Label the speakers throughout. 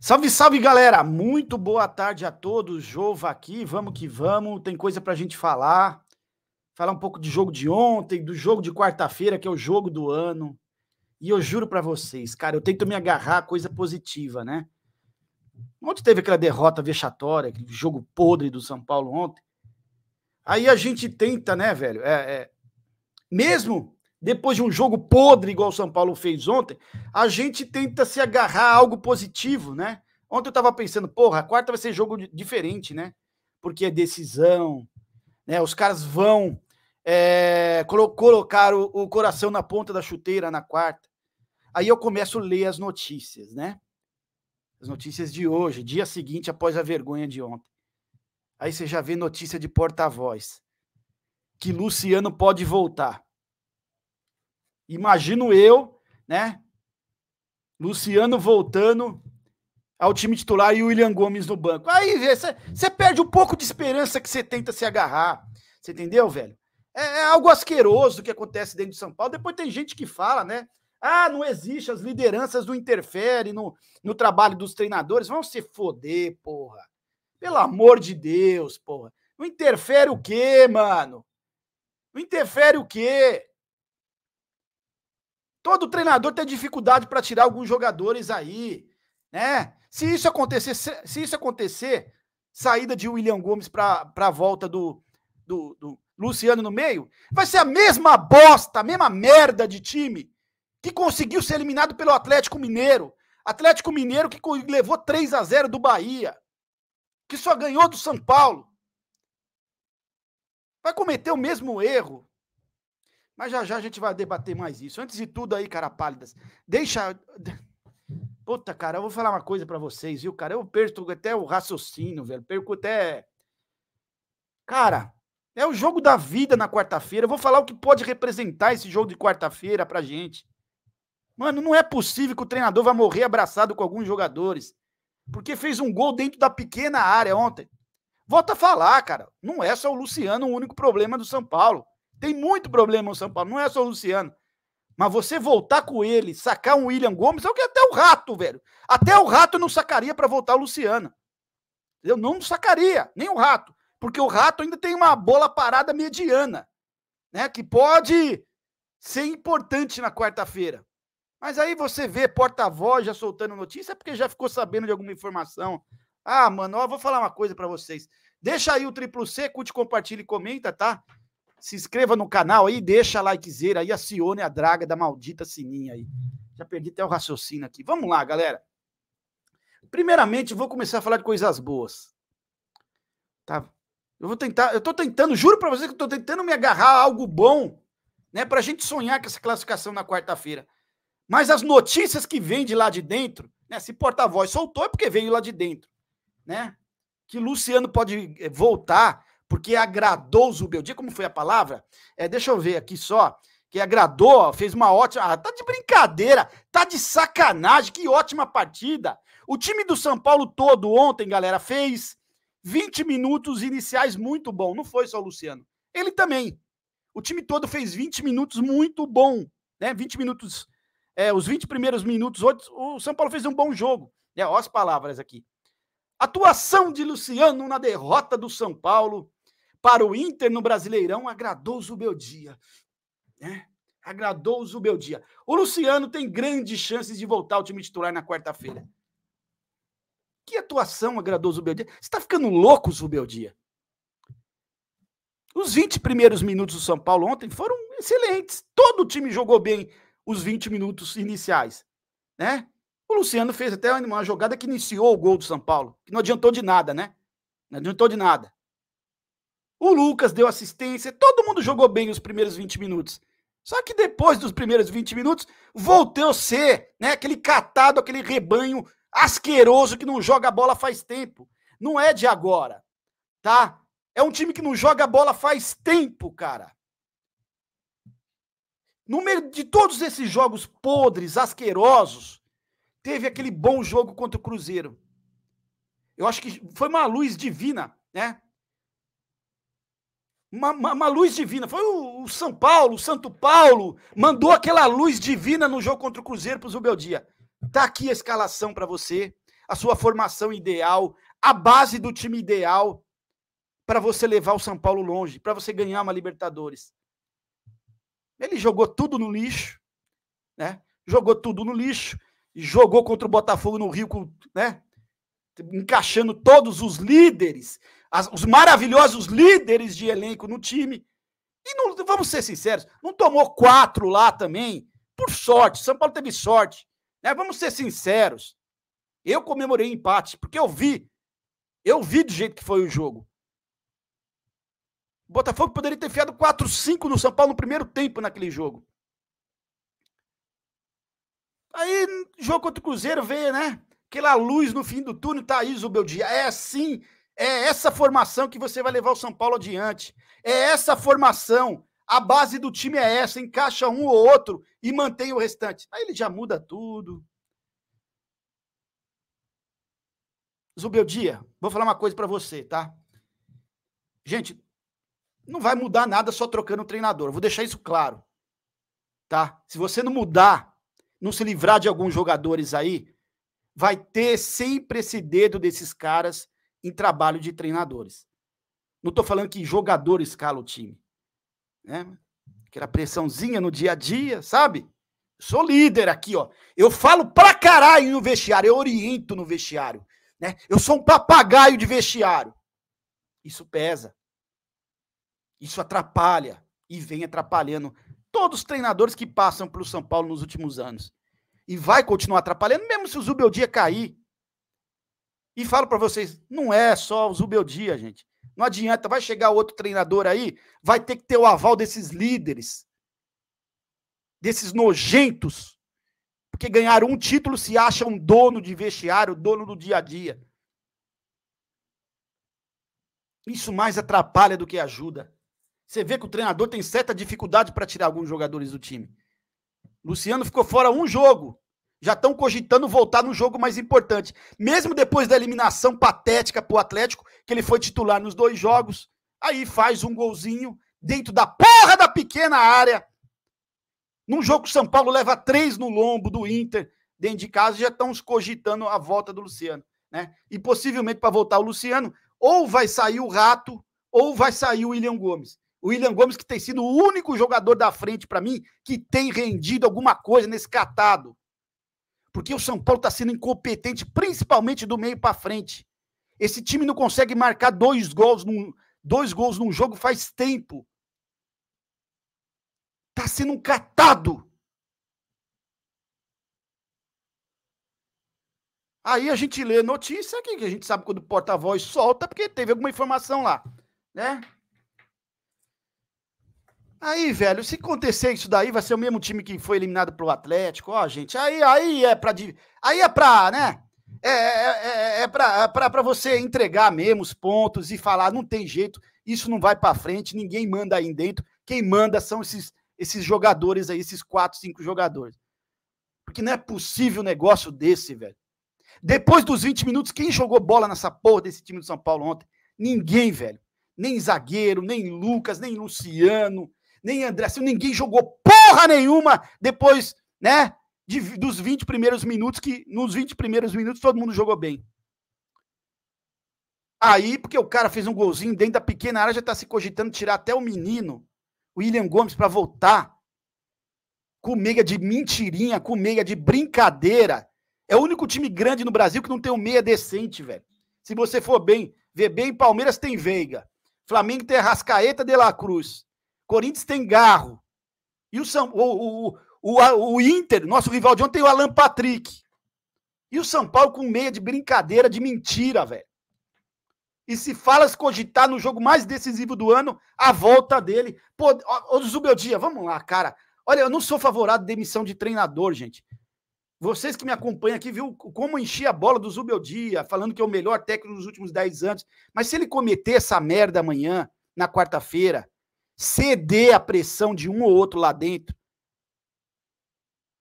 Speaker 1: Salve, salve, galera! Muito boa tarde a todos. Jova aqui, vamos que vamos. Tem coisa pra gente falar. Falar um pouco de jogo de ontem, do jogo de quarta-feira, que é o jogo do ano. E eu juro para vocês, cara, eu tento me agarrar a coisa positiva, né? Ontem teve aquela derrota vexatória, aquele jogo podre do São Paulo ontem. Aí a gente tenta, né, velho? É, é, mesmo depois de um jogo podre igual o São Paulo fez ontem, a gente tenta se agarrar a algo positivo, né? Ontem eu tava pensando, porra, a quarta vai ser jogo diferente, né? Porque é decisão, né? Os caras vão é, colocar o, o coração na ponta da chuteira na quarta. Aí eu começo a ler as notícias, né? As notícias de hoje, dia seguinte após a vergonha de ontem. Aí você já vê notícia de porta-voz. Que Luciano pode voltar. Imagino eu, né? Luciano voltando ao time titular e o William Gomes no banco. Aí você perde um pouco de esperança que você tenta se agarrar. Você entendeu, velho? É, é algo asqueroso que acontece dentro de São Paulo. Depois tem gente que fala, né? Ah, não existe, as lideranças não interferem no, no trabalho dos treinadores. Vão se foder, porra. Pelo amor de Deus, porra. Não interfere o quê, mano? Não interfere o quê? Todo treinador tem dificuldade para tirar alguns jogadores aí, né? Se isso acontecer, se, se isso acontecer, saída de William Gomes para a volta do, do, do Luciano no meio, vai ser a mesma bosta, a mesma merda de time que conseguiu ser eliminado pelo Atlético Mineiro. Atlético Mineiro que levou 3 a 0 do Bahia, que só ganhou do São Paulo. Vai cometer o mesmo erro. Mas já já a gente vai debater mais isso. Antes de tudo aí, cara pálidas, deixa. Puta, cara, eu vou falar uma coisa para vocês, viu, cara? Eu perco até o raciocínio, velho. Perco até. Cara, é o jogo da vida na quarta-feira. Eu vou falar o que pode representar esse jogo de quarta-feira pra gente. Mano, não é possível que o treinador vá morrer abraçado com alguns jogadores. Porque fez um gol dentro da pequena área ontem. Volta a falar, cara. Não é só o Luciano o único problema do São Paulo. Tem muito problema no São Paulo, não é só o Luciano. Mas você voltar com ele, sacar um William Gomes, é o que até o rato, velho. Até o rato não sacaria para voltar o Luciano. Eu não sacaria, nem o rato. Porque o rato ainda tem uma bola parada mediana, né? Que pode ser importante na quarta-feira. Mas aí você vê porta-voz já soltando notícia é porque já ficou sabendo de alguma informação. Ah, mano, ó, vou falar uma coisa para vocês. Deixa aí o triplo C, curte, compartilha e comenta, tá? Se inscreva no canal aí, deixa likezera aí, acione a draga da maldita sininha aí. Já perdi até o raciocínio aqui. Vamos lá, galera. Primeiramente, vou começar a falar de coisas boas. Tá? Eu vou tentar, eu tô tentando, juro para vocês que eu tô tentando me agarrar a algo bom, né, pra gente sonhar com essa classificação na quarta-feira. Mas as notícias que vêm de lá de dentro, né, se porta-voz soltou é porque veio lá de dentro, né? Que Luciano pode eh, voltar porque agradou Zubel. Diga como foi a palavra? É, deixa eu ver aqui só. Que agradou, fez uma ótima. Ah, tá de brincadeira, tá de sacanagem, que ótima partida. O time do São Paulo todo ontem, galera, fez 20 minutos iniciais muito bom. Não foi só o Luciano. Ele também. O time todo fez 20 minutos muito bom. Né? 20 minutos. É, os 20 primeiros minutos, o São Paulo fez um bom jogo. Né? Olha as palavras aqui. Atuação de Luciano na derrota do São Paulo para o Inter no Brasileirão agradou o meu dia. Né? Agradou o meu dia. O Luciano tem grandes chances de voltar ao time titular na quarta-feira. Que atuação agradou o dia. Você está ficando louco, Zubeldia? Os 20 primeiros minutos do São Paulo ontem foram excelentes. Todo o time jogou bem os 20 minutos iniciais, né? O Luciano fez até uma jogada que iniciou o gol do São Paulo, que não adiantou de nada, né? Não adiantou de nada. O Lucas deu assistência, todo mundo jogou bem nos primeiros 20 minutos. Só que depois dos primeiros 20 minutos, voltou a ser né, aquele catado, aquele rebanho asqueroso que não joga bola faz tempo. Não é de agora, tá? É um time que não joga bola faz tempo, cara. No meio de todos esses jogos podres, asquerosos, teve aquele bom jogo contra o Cruzeiro. Eu acho que foi uma luz divina, né? uma, uma, uma, luz divina. Foi o, o, São Paulo, o Santo Paulo, mandou aquela luz divina no jogo contra o Cruzeiro para o Rubel Dia. Tá aqui a escalação para você, a sua formação ideal, a base do time ideal para você levar o São Paulo longe, para você ganhar uma Libertadores. Ele jogou tudo no lixo, né? Jogou tudo no lixo, jogou contra o Botafogo no Rio, né? Encaixando todos os líderes, as, os maravilhosos líderes de elenco no time. E não, vamos ser sinceros, não tomou quatro lá também, por sorte. São Paulo teve sorte. Né? Vamos ser sinceros. Eu comemorei empate, porque eu vi. Eu vi do jeito que foi o jogo. O Botafogo poderia ter enfiado 4-5 no São Paulo no primeiro tempo naquele jogo. Aí, jogo contra o Cruzeiro, veio, né? Aquela luz no fim do túnel, tá aí, Zubeldia. É assim é essa formação que você vai levar o São Paulo adiante. É essa formação. A base do time é essa. Encaixa um ou outro e mantém o restante. Aí ele já muda tudo. Zubeldia, vou falar uma coisa para você, tá? Gente, não vai mudar nada só trocando o treinador. vou deixar isso claro. Tá? Se você não mudar, não se livrar de alguns jogadores aí, vai ter sempre esse dedo desses caras em trabalho de treinadores. Não estou falando que jogador escala o time. Né? Aquela pressãozinha no dia a dia, sabe? Sou líder aqui, ó. Eu falo pra caralho no vestiário, eu oriento no vestiário. Né? Eu sou um papagaio de vestiário. Isso pesa. Isso atrapalha e vem atrapalhando todos os treinadores que passam pelo São Paulo nos últimos anos. E vai continuar atrapalhando, mesmo se o Zubeldia cair. E falo para vocês, não é só os Zubeldia, gente. Não adianta, vai chegar outro treinador aí, vai ter que ter o aval desses líderes, desses nojentos, porque ganharam um título se acha um dono de vestiário, dono do dia a dia. Isso mais atrapalha do que ajuda. Você vê que o treinador tem certa dificuldade para tirar alguns jogadores do time. Luciano ficou fora um jogo já estão cogitando voltar no jogo mais importante. Mesmo depois da eliminação patética para o Atlético, que ele foi titular nos dois jogos, aí faz um golzinho dentro da porra da pequena área. Num jogo que o São Paulo leva três no lombo do Inter, dentro de casa, já estão cogitando a volta do Luciano. Né? E possivelmente para voltar o Luciano, ou vai sair o Rato, ou vai sair o William Gomes. O William Gomes, que tem sido o único jogador da frente para mim que tem rendido alguma coisa nesse catado. Porque o São Paulo está sendo incompetente, principalmente do meio para frente. Esse time não consegue marcar dois gols num, dois gols num jogo faz tempo. Está sendo um catado. Aí a gente lê notícia que a gente sabe quando o porta-voz solta, porque teve alguma informação lá, né? Aí, velho, se acontecer isso daí, vai ser o mesmo time que foi eliminado pelo Atlético, ó, gente. Aí, aí é pra. Aí é pra, né? É, é, é, é, é pra, é pra, pra você entregar mesmo os pontos e falar, não tem jeito, isso não vai pra frente, ninguém manda aí dentro. Quem manda são esses, esses jogadores aí, esses quatro, cinco jogadores. Porque não é possível um negócio desse, velho. Depois dos 20 minutos, quem jogou bola nessa porra desse time do São Paulo ontem? Ninguém, velho. Nem zagueiro, nem Lucas, nem Luciano nem André Silva, ninguém jogou porra nenhuma depois, né? De, dos 20 primeiros minutos, que nos 20 primeiros minutos todo mundo jogou bem. Aí, porque o cara fez um golzinho dentro da pequena área, já tá se cogitando tirar até o menino, o William Gomes, para voltar. Com meia de mentirinha, com meia de brincadeira. É o único time grande no Brasil que não tem um meia decente, velho. Se você for bem, ver bem, Palmeiras tem Veiga. Flamengo tem Rascaeta de la Cruz. Corinthians tem Garro. E o, São, o, o, o, o Inter, nosso rival de ontem, tem o Alan Patrick. E o São Paulo com meia de brincadeira, de mentira, velho. E se fala se cogitar no jogo mais decisivo do ano, a volta dele. Pô, ô Zubeldia, vamos lá, cara. Olha, eu não sou favorável à demissão de treinador, gente. Vocês que me acompanham aqui, viu como enchi a bola do Zubeldia, falando que é o melhor técnico dos últimos 10 anos. Mas se ele cometer essa merda amanhã, na quarta-feira, ceder à pressão de um ou outro lá dentro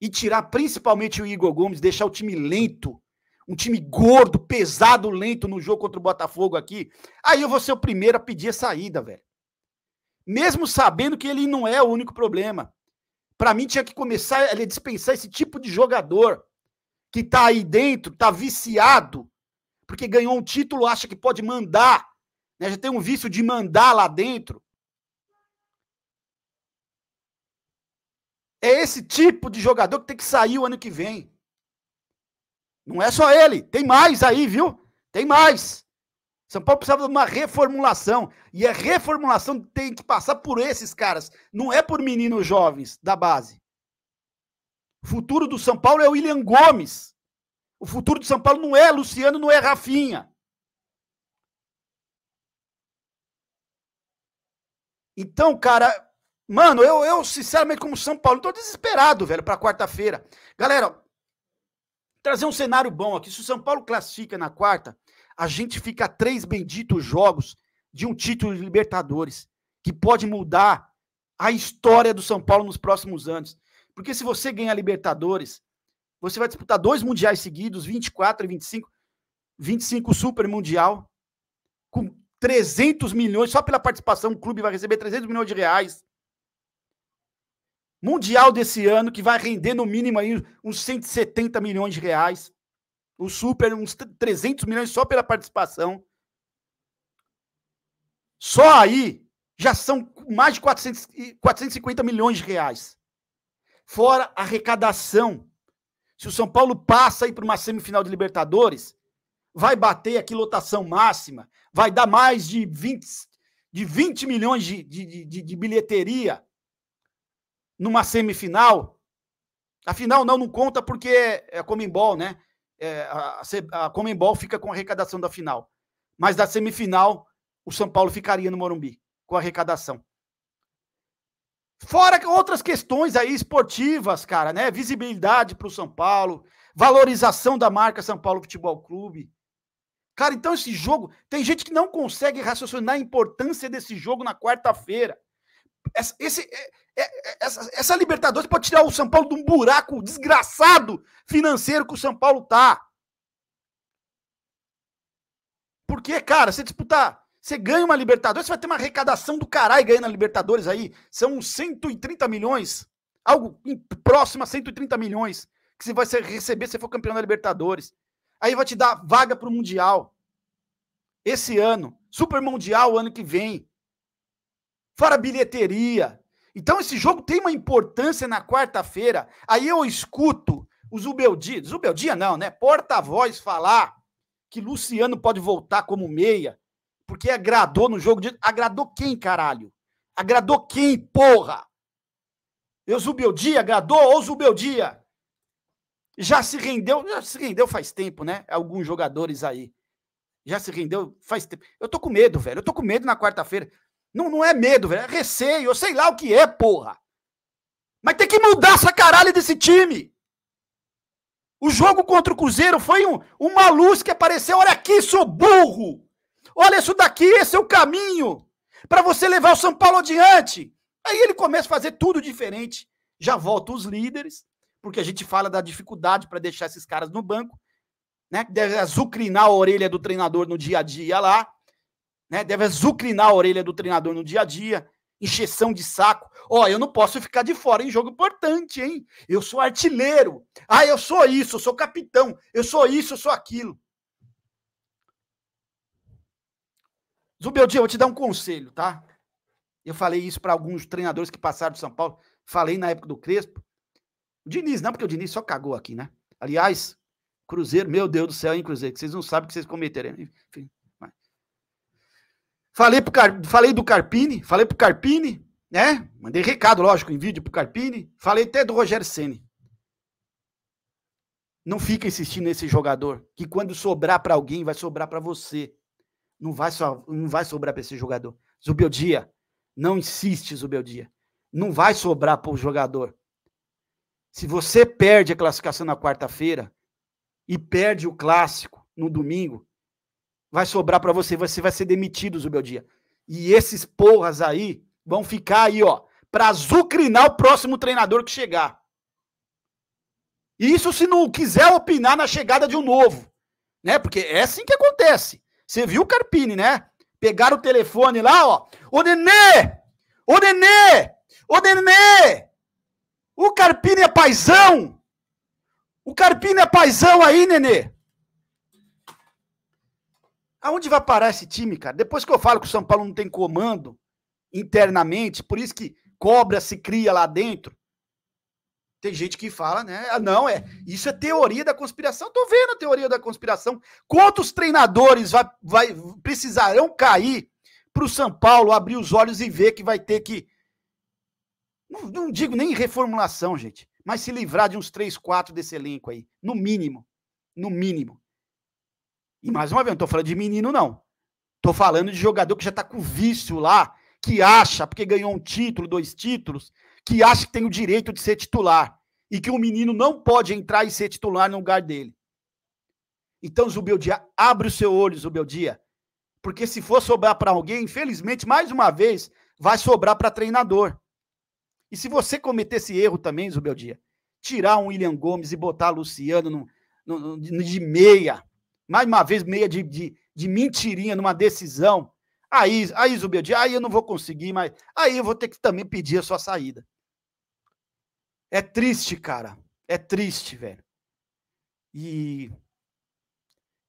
Speaker 1: e tirar principalmente o Igor Gomes, deixar o time lento, um time gordo, pesado, lento no jogo contra o Botafogo aqui, aí eu vou ser o primeiro a pedir a saída, velho. Mesmo sabendo que ele não é o único problema. Para mim tinha que começar a dispensar esse tipo de jogador que tá aí dentro, tá viciado, porque ganhou um título, acha que pode mandar, né? Já tem um vício de mandar lá dentro. É esse tipo de jogador que tem que sair o ano que vem. Não é só ele, tem mais aí, viu? Tem mais. São Paulo precisava de uma reformulação. E a reformulação tem que passar por esses caras. Não é por meninos jovens da base. O futuro do São Paulo é o William Gomes. O futuro do São Paulo não é Luciano, não é Rafinha. Então, cara, Mano, eu, eu sinceramente, como São Paulo, tô desesperado, velho, pra quarta-feira. Galera, trazer um cenário bom aqui. Se o São Paulo classifica na quarta, a gente fica a três benditos jogos de um título de Libertadores, que pode mudar a história do São Paulo nos próximos anos. Porque se você ganhar Libertadores, você vai disputar dois mundiais seguidos, 24 e 25, 25 Super Mundial, com 300 milhões, só pela participação, o clube vai receber 300 milhões de reais. Mundial desse ano, que vai render no mínimo aí uns 170 milhões de reais. O Super, uns 300 milhões só pela participação. Só aí já são mais de 400, 450 milhões de reais. Fora a arrecadação. Se o São Paulo passa aí para uma semifinal de Libertadores, vai bater aqui lotação máxima, vai dar mais de 20, de 20 milhões de, de, de, de bilheteria numa semifinal. Afinal, não, não conta porque é, a é Comembol, né? É, a, a Comembol fica com a arrecadação da final. Mas da semifinal, o São Paulo ficaria no Morumbi, com a arrecadação. Fora outras questões aí esportivas, cara, né? Visibilidade para o São Paulo, valorização da marca São Paulo Futebol Clube. Cara, então esse jogo. Tem gente que não consegue raciocinar a importância desse jogo na quarta-feira. Essa, esse, é, é, é, essa, essa Libertadores pode tirar o São Paulo de um buraco desgraçado financeiro que o São Paulo tá. Porque, cara, você disputar, você ganha uma Libertadores, você vai ter uma arrecadação do caralho ganhando a Libertadores aí. São 130 milhões, algo próximo a 130 milhões que você vai receber se for campeão da Libertadores. Aí vai te dar vaga pro Mundial. Esse ano, Super Mundial ano que vem fora bilheteria. Então esse jogo tem uma importância na quarta-feira. Aí eu escuto o Zubeldia, Zubeldia não, né? Porta-voz falar que Luciano pode voltar como meia, porque agradou no jogo de. Agradou quem, caralho? Agradou quem, porra? Eu Zubeldia, agradou ou Zubeldia? Já se rendeu, já se rendeu faz tempo, né? Alguns jogadores aí. Já se rendeu faz tempo. Eu tô com medo, velho. Eu tô com medo na quarta-feira. Não, não é medo, velho. É receio. sei lá o que é, porra. Mas tem que mudar essa caralho desse time. O jogo contra o Cruzeiro foi um, uma luz que apareceu. Olha aqui, seu burro! Olha isso daqui, esse é o caminho para você levar o São Paulo adiante. Aí ele começa a fazer tudo diferente. Já volta os líderes, porque a gente fala da dificuldade para deixar esses caras no banco, né? Deve azucrinar a orelha do treinador no dia a dia lá né? Deve azucrinar a orelha do treinador no dia a dia, encheção de saco. Ó, oh, eu não posso ficar de fora em jogo importante, hein? Eu sou artilheiro. Ah, eu sou isso, eu sou capitão. Eu sou isso, eu sou aquilo. Zubeldia, eu vou te dar um conselho, tá? Eu falei isso para alguns treinadores que passaram de São Paulo. Falei na época do Crespo. O Diniz, não, porque o Diniz só cagou aqui, né? Aliás, Cruzeiro, meu Deus do céu, hein, Cruzeiro? Que vocês não sabem o que vocês cometeram. Enfim. Falei, pro Car... falei do Carpini, falei pro Carpini, né? Mandei recado, lógico, em vídeo pro Carpini. Falei até do Rogério Ceni. Não fica insistindo nesse jogador, que quando sobrar para alguém, vai sobrar para você. Não vai, so... não vai sobrar para esse jogador. Zubeldia, não insiste, Zubeldia. Não vai sobrar para o jogador. Se você perde a classificação na quarta-feira e perde o clássico no domingo, vai sobrar para você, você vai ser demitido, Zubeldia. E esses porras aí vão ficar aí, ó, para azucrinar o próximo treinador que chegar. E isso se não quiser opinar na chegada de um novo, né? Porque é assim que acontece. Você viu o Carpini, né? Pegaram o telefone lá, ó. Ô Nenê! Ô Nenê! Ô Nenê! O Carpini é paizão! O Carpini é paizão aí, Nenê! Aonde vai parar esse time, cara? Depois que eu falo que o São Paulo não tem comando internamente, por isso que cobra se cria lá dentro. Tem gente que fala, né? Ah, não, é. Isso é teoria da conspiração. Tô vendo a teoria da conspiração. Quantos treinadores vai, vai, precisarão cair para o São Paulo abrir os olhos e ver que vai ter que. Não, não digo nem reformulação, gente, mas se livrar de uns três, quatro desse elenco aí. No mínimo. No mínimo. E mais uma vez, não estou falando de menino, não. Estou falando de jogador que já está com vício lá, que acha, porque ganhou um título, dois títulos, que acha que tem o direito de ser titular. E que o um menino não pode entrar e ser titular no lugar dele. Então, Zubeldia, abre o seu olho, Zubeldia. Porque se for sobrar para alguém, infelizmente, mais uma vez, vai sobrar para treinador. E se você cometer esse erro também, Zubeldia, tirar um William Gomes e botar Luciano no, no, no, de meia, mais uma vez meia de, de, de mentirinha numa decisão, aí, aí Zubeldi, aí eu não vou conseguir, mas aí eu vou ter que também pedir a sua saída. É triste, cara. É triste, velho. E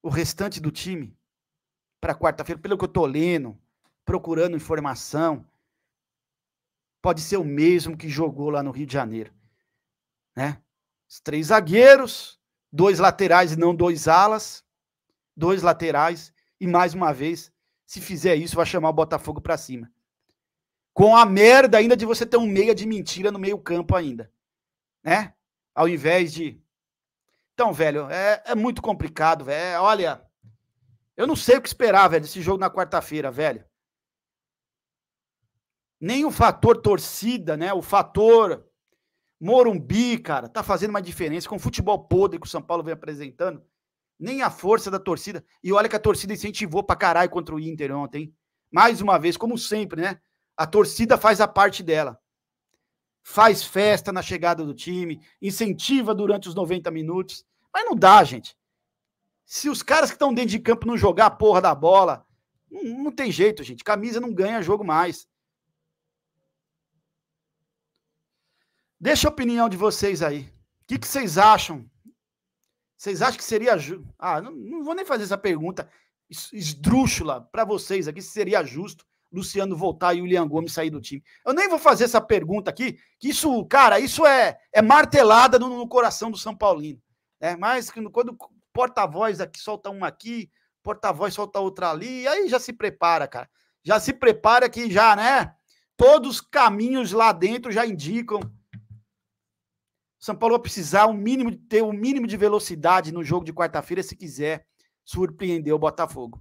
Speaker 1: o restante do time para quarta-feira, pelo que eu tô lendo, procurando informação, pode ser o mesmo que jogou lá no Rio de Janeiro, né? Os três zagueiros, dois laterais e não dois alas, dois laterais e mais uma vez, se fizer isso, vai chamar o Botafogo para cima. Com a merda ainda de você ter um meia de mentira no meio-campo ainda. Né? Ao invés de. Então, velho, é, é muito complicado, velho. Olha, eu não sei o que esperar, velho, desse jogo na quarta-feira, velho. Nem o fator torcida, né? O fator Morumbi, cara, tá fazendo uma diferença com o futebol podre que o São Paulo vem apresentando nem a força da torcida. E olha que a torcida incentivou pra caralho contra o Inter ontem. Mais uma vez, como sempre, né? A torcida faz a parte dela. Faz festa na chegada do time, incentiva durante os 90 minutos. Mas não dá, gente. Se os caras que estão dentro de campo não jogar a porra da bola, não, não tem jeito, gente. Camisa não ganha jogo mais. Deixa a opinião de vocês aí. O que, que, vocês acham vocês acham que seria. justo Ah, não, não vou nem fazer essa pergunta esdrúxula para vocês aqui se seria justo Luciano voltar e o Lian Gomes sair do time. Eu nem vou fazer essa pergunta aqui, que isso, cara, isso é, é martelada no, no coração do São Paulino. Né? Mas quando porta-voz aqui solta uma aqui, porta-voz solta outra ali, aí já se prepara, cara. Já se prepara que já, né? Todos os caminhos lá dentro já indicam são Paulo vai precisar um mínimo, ter o um mínimo de velocidade no jogo de quarta-feira se quiser surpreender o Botafogo.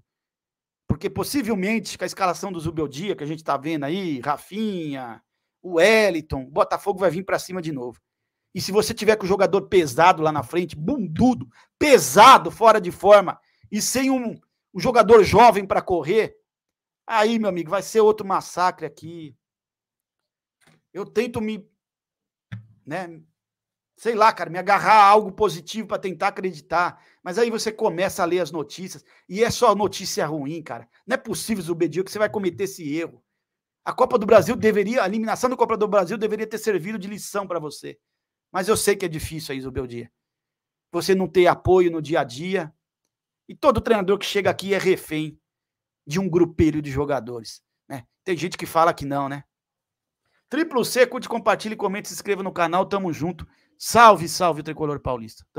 Speaker 1: Porque possivelmente com a escalação do Zubeldia que a gente está vendo aí, Rafinha, o Wellington, o Botafogo vai vir para cima de novo. E se você tiver com o jogador pesado lá na frente, bundudo, pesado, fora de forma, e sem um, um jogador jovem para correr, aí, meu amigo, vai ser outro massacre aqui. Eu tento me, né, sei lá, cara, me agarrar a algo positivo para tentar acreditar. Mas aí você começa a ler as notícias e é só notícia ruim, cara. Não é possível, Zubedil, que você vai cometer esse erro. A Copa do Brasil deveria, a eliminação da Copa do Brasil deveria ter servido de lição para você. Mas eu sei que é difícil aí, Zubeldia. Você não ter apoio no dia a dia. E todo treinador que chega aqui é refém de um grupelho de jogadores. Né? Tem gente que fala que não, né? Triplo C, curte, compartilhe, comente, se inscreva no canal. Tamo junto. Salve, salve o tricolor paulista. Tamo